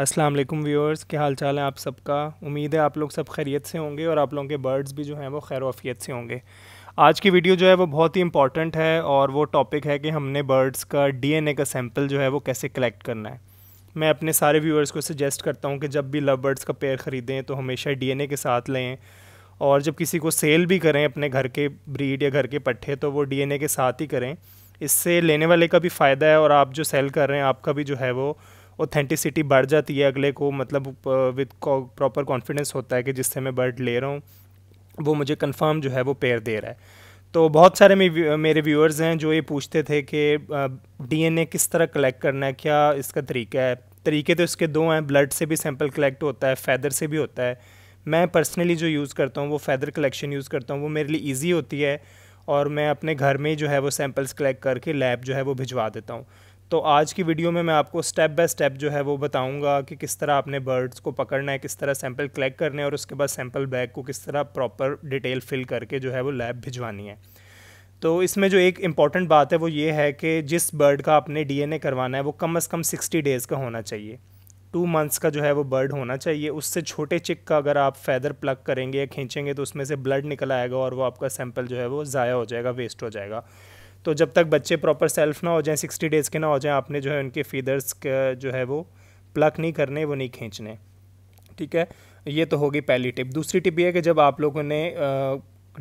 अस्सलाम वालेकुम व्यूअर्स क्या हाल चाल है आप सबका उम्मीद है आप लोग सब खैरियत से होंगे और आप लोगों के बर्ड्स भी जो हैं वो खैर वफियत से होंगे आज की वीडियो जो है वो बहुत ही इंपॉर्टेंट है और वो टॉपिक है कि हमने बर्ड्स का डीएनए का सैम्पल जो है वो कैसे कलेक्ट करना है मैं अपने सारे व्यूअर्स को सजेस्ट करता हूँ कि जब भी लव बर्ड्स का पेयर ख़रीदें तो हमेशा डी के साथ लें और जब किसी को सेल भी करें अपने घर के ब्रीड या घर के पट्ठे तो वो डी के साथ ही करें इससे लेने वाले का भी फ़ायदा है और आप जो सेल कर रहे हैं आपका भी जो है वो ऑथेंटिसिटी बढ़ जाती है अगले को मतलब विद प्रॉपर कॉन्फिडेंस होता है कि जिससे मैं बर्ड ले रहा हूँ वो मुझे कंफर्म जो है वो पेयर दे रहा है तो बहुत सारे मेरे व्यूअर्स हैं जो ये पूछते थे कि डीएनए किस तरह कलेक्ट करना है क्या इसका तरीका है तरीके तो इसके दो हैं ब्लड से भी सैंपल कलेक्ट होता है फैदर से भी होता है मैं पर्सनली जो यूज़ करता हूँ वो फैदर कलेक्शन यूज़ करता हूँ वो मेरे लिए ईजी होती है और मैं अपने घर में जो है वो सैम्पल्स कलेक्ट करके लैब जो है वो भिजवा देता हूँ तो आज की वीडियो में मैं आपको स्टेप बाय स्टेप जो है वो बताऊंगा कि किस तरह आपने बर्ड्स को पकड़ना है किस तरह सैंपल कलेक्ट करने और उसके बाद सैंपल बैग को किस तरह प्रॉपर डिटेल फिल करके जो है वो लैब भिजवानी है तो इसमें जो एक इम्पॉर्टेंट बात है वो ये है कि जिस बर्ड का आपने डीएनए करवाना है वो कम अज़ कम सिक्सटी डेज़ का होना चाहिए टू मंथ्स का जो है वो बर्ड होना चाहिए उससे छोटे चिक का अगर आप फैदर प्लग करेंगे या खींचेंगे तो उसमें से ब्लड निकल आएगा और वो आपका सैंपल जो है वो ज़ाया हो जाएगा वेस्ट हो जाएगा तो जब तक बच्चे प्रॉपर सेल्फ ना हो जाएं सिक्सटी डेज़ के ना हो जाएं आपने जो है उनके फीदर्स जो है वो प्लक नहीं करने वो नहीं खींचने ठीक है ये तो होगी पहली टिप दूसरी टिप ये है कि जब आप लोगों ने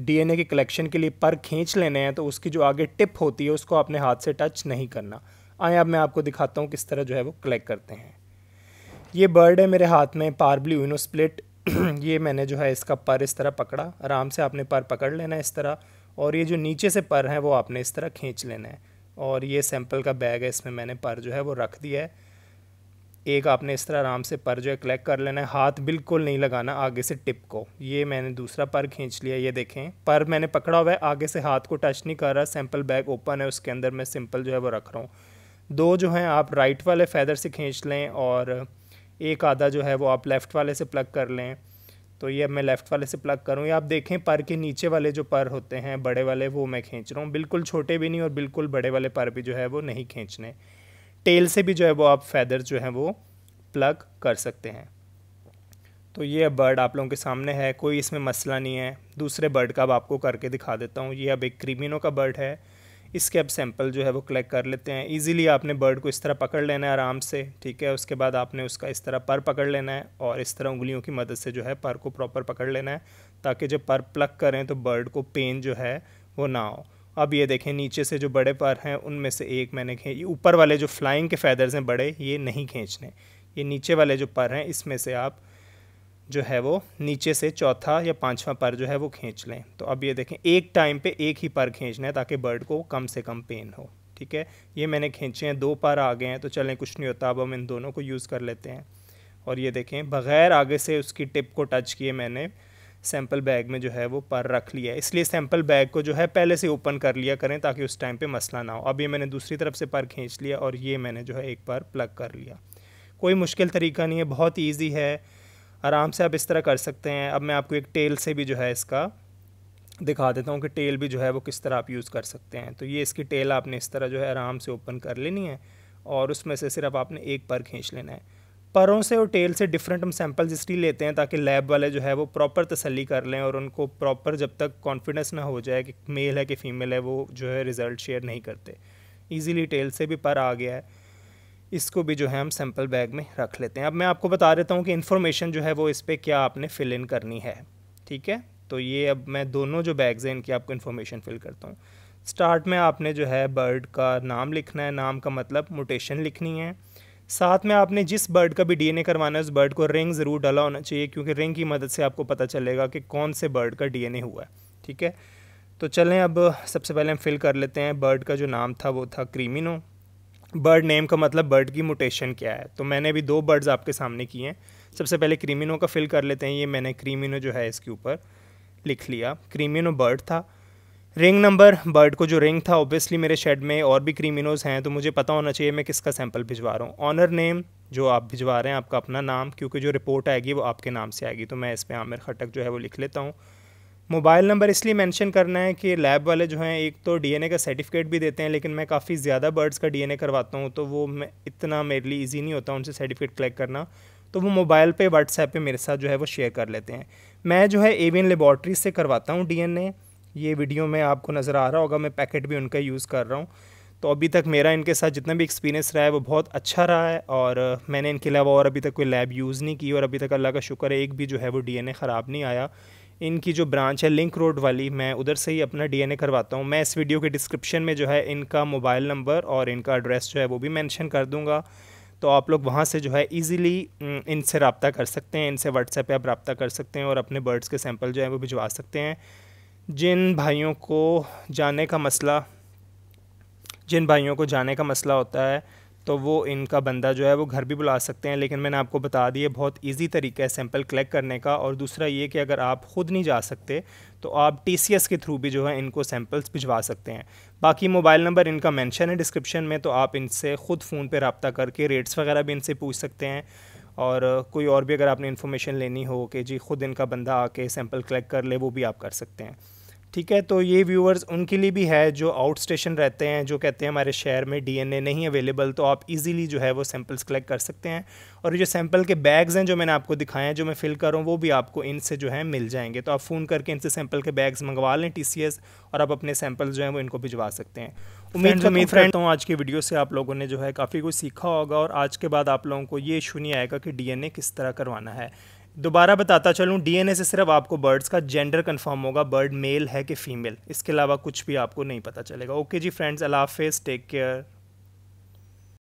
डीएनए के कलेक्शन के लिए पर खींच लेने हैं तो उसकी जो आगे टिप होती है उसको अपने हाथ से टच नहीं करना आए अब मैं आपको दिखाता हूँ किस तरह जो है वो कलेक्ट करते हैं ये बर्ड है मेरे हाथ में पार्बली यूनो स्प्लिट ये मैंने जो है इसका पर इस तरह पकड़ा आराम से आपने पर पकड़ लेना इस तरह और ये जो नीचे से पर हैं वो आपने इस तरह खींच लेना है और ये सैम्पल का बैग है इसमें मैंने पर जो है वो रख दिया है एक आपने इस तरह आराम से पर जो है कलेक्ट कर लेना है हाथ बिल्कुल नहीं लगाना आगे से टिप को ये मैंने दूसरा पर खींच लिया ये देखें पर मैंने पकड़ा हुआ है आगे से हाथ को टच नहीं कर रहा सैंपल बैग ओपन है उसके अंदर मैं सिंपल जो है वो रख रहा हूँ दो जो हैं आप राइट वाले फैदर से खींच लें और एक आधा जो है वो आप लेफ़्ट वाले से प्लग कर लें तो ये मैं लेफ़्ट वाले से प्लग करूँ या आप देखें पर के नीचे वाले जो पर होते हैं बड़े वाले वो मैं खींच रहा हूँ बिल्कुल छोटे भी नहीं और बिल्कुल बड़े वाले पर भी जो है वो नहीं खींचने टेल से भी जो है वो आप फैदर जो है वो प्लग कर सकते हैं तो ये बर्ड आप लोगों के सामने है कोई इसमें मसला नहीं है दूसरे बर्ड का अब आपको करके दिखा देता हूँ ये अब एक क्रीमिनो का बर्ड है इसके अब सैम्पल जो है वो कलेक्ट कर लेते हैं ईजिली आपने बर्ड को इस तरह पकड़ लेना है आराम से ठीक है उसके बाद आपने उसका इस तरह पर पकड़ लेना है और इस तरह उंगलियों की मदद से जो है पर को प्रॉपर पकड़ लेना है ताकि जब पर प्लक करें तो बर्ड को पेन जो है वो ना हो अब ये देखें नीचे से जो बड़े पर हैं उनमें से एक मैंने खे ऊपर वाले जो फ्लाइंग के फैदर्स हैं बड़े ये नहीं खींचने ये नीचे वाले जो पर हैं इसमें से आप जो है वो नीचे से चौथा या पांचवा पर जो है वो खींच लें तो अब ये देखें एक टाइम पे एक ही पर खींचना है ताकि बर्ड को कम से कम पेन हो ठीक है ये मैंने खींचे हैं दो पर आ गए हैं तो चलें कुछ नहीं होता अब हम इन दोनों को यूज़ कर लेते हैं और ये देखें बग़ैर आगे से उसकी टिप को टच किए मैंने सैम्पल बैग में जो है वो पर रख लिया इसलिए सैम्पल बैग को जो है पहले से ओपन कर लिया करें ताकि उस टाइम पे मसला ना हो अब ये मैंने दूसरी तरफ से पर खींच लिया और ये मैंने जो है एक पर प्लग कर लिया कोई मुश्किल तरीका नहीं है बहुत ईजी है आराम से आप इस तरह कर सकते हैं अब मैं आपको एक टेल से भी जो है इसका दिखा देता हूँ कि टेल भी जो है वो किस तरह आप यूज़ कर सकते हैं तो ये इसकी टेल आपने इस तरह जो है आराम से ओपन कर लेनी है और उसमें से सिर्फ आपने एक पर खींच लेना है परों से और टेल से डिफरेंट हम सैम्पल्स इसलिए लेते हैं ताकि लैब वाले जो है वो प्रॉपर तसली कर लें और उनको प्रॉपर जब तक कॉन्फिडेंस ना हो जाए कि मेल है कि फ़ीमेल है वो जो है रिज़ल्ट शेयर नहीं करते ईज़िली टेल से भी पर आ गया है इसको भी जो है हम सैम्पल बैग में रख लेते हैं अब मैं आपको बता देता हूँ कि इन्फॉर्मेशन जो है वो इस पर क्या आपने फिल इन करनी है ठीक है तो ये अब मैं दोनों जो बैग्स हैं इनकी आपको इन्फॉर्मेशन फिल करता हूँ स्टार्ट में आपने जो है बर्ड का नाम लिखना है नाम का मतलब मोटेशन लिखनी है साथ में आपने जिस बर्ड का भी डीएनए करवाना है उस बर्ड को रिंग ज़रूर डाला होना चाहिए क्योंकि रिंग की मदद से आपको पता चलेगा कि कौन से बर्ड का डीएनए हुआ है ठीक है तो चलें अब सबसे पहले हम फिल कर लेते हैं बर्ड का जो नाम था वो था क्रीमिनो बर्ड नेम का मतलब बर्ड की मोटेशन क्या है तो मैंने अभी दो बर्ड्स आपके सामने किए हैं सबसे पहले क्रीमिनो का फिल कर लेते हैं ये मैंने क्रीमिनो जो है इसके ऊपर लिख लिया क्रीमिनो बर्ड था रिंग नंबर बर्ड को जो रिंग था ऑब्वियसली मेरे शेड में और भी क्रीमिनोज हैं तो मुझे पता होना चाहिए मैं किसका सैंपल भिजवा रहा हूँ ऑनर नेम जो आप भिजवा रहे हैं आपका अपना नाम क्योंकि जो रिपोर्ट आएगी वो आपके नाम से आएगी तो मैं इस पर आमिर खटक जो है वो लिख लेता हूँ मोबाइल नंबर इसलिए मेंशन करना है कि लैब वाले जो हैं एक तो डीएनए का सर्टिफिकेट भी देते हैं लेकिन मैं काफ़ी ज़्यादा बर्ड्स का डीएनए करवाता हूँ तो वो मैं इतना मेरे लिए ईजी नहीं होता उनसे सर्टिफिकेट कलेक्ट करना तो वो मोबाइल पे व्हाट्सएप पे मेरे साथ जो है वो शेयर कर लेते हैं मैं जो है एवियन लेबॉर्ट्री से करवाता हूँ डी ये वीडियो में आपको नज़र आ रहा होगा मैं पैकेट भी उनका यूज़ कर रहा हूँ तो अभी तक मेरा इनके साथ जितना भी एक्सपीरियंस रहा है वो बहुत अच्छा रहा है और मैंने इनके अलावा और अभी तक कोई लैब यूज़ नहीं की और अभी तक अल्लाह का शुक्र है एक भी जो है वो डीएनए ख़राब नहीं आया इनकी जो ब्रांच है लिंक रोड वाली मैं उधर से ही अपना डीएनए करवाता हूँ मैं इस वीडियो के डिस्क्रिप्शन में जो है इनका मोबाइल नंबर और इनका एड्रेस जो है वो भी मैंशन कर दूँगा तो आप लोग वहाँ से जो है ईज़िली इनसे रबता कर सकते हैं इनसे व्हाट्सएप पर आप रबता कर सकते हैं और अपने बर्ड्स के सैम्पल जो है वो भिजवा सकते हैं जिन भाइयों को जाने का मसला जिन भाइयों को जाने का मसला होता है तो वो इनका बंदा जो है वो घर भी बुला सकते हैं लेकिन मैंने आपको बता दिए बहुत इजी तरीका है सैंपल कलेक्ट करने का और दूसरा ये कि अगर आप ख़ुद नहीं जा सकते तो आप टी के थ्रू भी जो है इनको सैंपल्स भिजवा सकते हैं बाकी मोबाइल नंबर इनका मेंशन है डिस्क्रिप्शन में तो आप इनसे ख़ुद फ़ोन पर रबता करके रेट्स वगैरह भी इनसे पूछ सकते हैं और कोई और भी अगर आपने इन्फॉर्मेशन लेनी हो कि जी ख़ुद इनका बंदा आके सैंपल कलेक्ट कर ले वो भी आप कर सकते हैं ठीक है तो ये व्यूअर्स उनके लिए भी है जो आउट स्टेशन रहते हैं जो कहते हैं हमारे शहर में डीएनए नहीं अवेलेबल तो आप इजीली जो है वो सैम्पल्स कलेक्ट कर सकते हैं और जो सैंपल के बैग्स हैं जो मैंने आपको दिखाए हैं जो मैं फिल कर रहा हूँ वो भी आपको इनसे जो है मिल जाएंगे तो आप फ़ोन करके इनसे सैम्पल के बैग्स मंगवा लें टी और आप अपने सैम्पल जो हैं वो इनको भिजवा सकते हैं उम्मीद उम्मीद फ्रेंड हूँ आज की वीडियो से आप लोगों ने जो है काफ़ी कुछ सीखा होगा और आज के बाद आप लोगों को ये इशू नहीं आएगा कि डी किस तरह करवाना है दोबारा बताता चलूँ डीएनए से सिर्फ आपको बर्ड्स का जेंडर कंफर्म होगा बर्ड मेल है कि फीमेल इसके अलावा कुछ भी आपको नहीं पता चलेगा ओके जी फ्रेंड्स अलाफेज टेक केयर